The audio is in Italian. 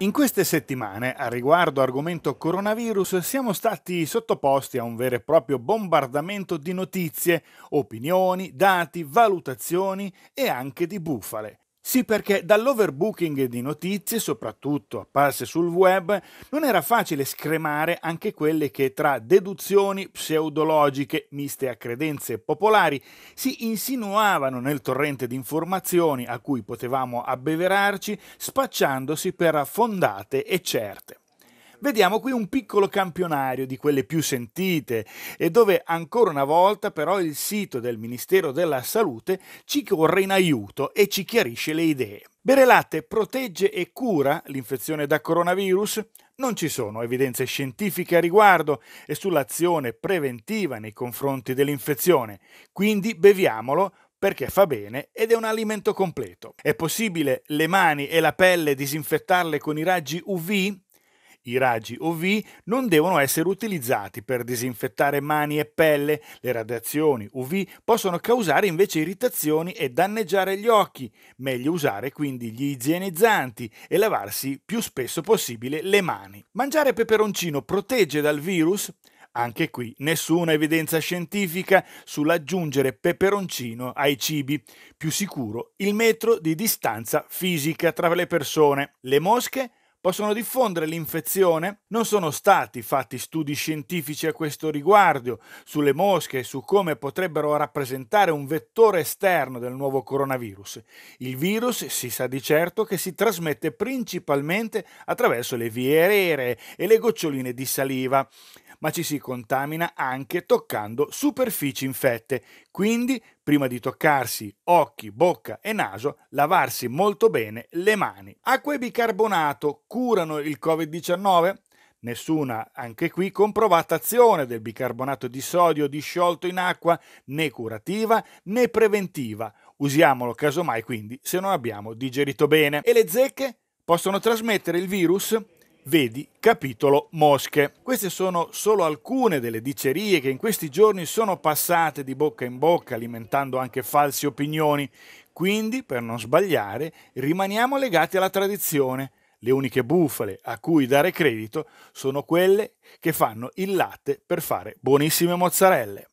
In queste settimane, a riguardo argomento coronavirus, siamo stati sottoposti a un vero e proprio bombardamento di notizie, opinioni, dati, valutazioni e anche di bufale. Sì, perché dall'overbooking di notizie, soprattutto apparse sul web, non era facile scremare anche quelle che tra deduzioni pseudologiche, miste a credenze popolari, si insinuavano nel torrente di informazioni a cui potevamo abbeverarci, spacciandosi per affondate e certe. Vediamo qui un piccolo campionario di quelle più sentite e dove ancora una volta però il sito del Ministero della Salute ci corre in aiuto e ci chiarisce le idee. Bere latte protegge e cura l'infezione da coronavirus? Non ci sono evidenze scientifiche a riguardo e sull'azione preventiva nei confronti dell'infezione, quindi beviamolo perché fa bene ed è un alimento completo. È possibile le mani e la pelle disinfettarle con i raggi UV? I raggi UV non devono essere utilizzati per disinfettare mani e pelle. Le radiazioni UV possono causare invece irritazioni e danneggiare gli occhi. Meglio usare quindi gli igienizzanti e lavarsi più spesso possibile le mani. Mangiare peperoncino protegge dal virus? Anche qui nessuna evidenza scientifica sull'aggiungere peperoncino ai cibi. Più sicuro il metro di distanza fisica tra le persone. Le mosche possono diffondere l'infezione. Non sono stati fatti studi scientifici a questo riguardo sulle mosche e su come potrebbero rappresentare un vettore esterno del nuovo coronavirus. Il virus si sa di certo che si trasmette principalmente attraverso le vie aeree e le goccioline di saliva ma ci si contamina anche toccando superfici infette, quindi prima di toccarsi occhi, bocca e naso, lavarsi molto bene le mani. Acqua e bicarbonato curano il Covid-19? Nessuna, anche qui, comprovata azione del bicarbonato di sodio disciolto in acqua, né curativa né preventiva. Usiamolo casomai quindi se non abbiamo digerito bene. E le zecche? Possono trasmettere il virus? vedi capitolo Mosche. Queste sono solo alcune delle dicerie che in questi giorni sono passate di bocca in bocca alimentando anche false opinioni. Quindi, per non sbagliare, rimaniamo legati alla tradizione. Le uniche bufale a cui dare credito sono quelle che fanno il latte per fare buonissime mozzarelle.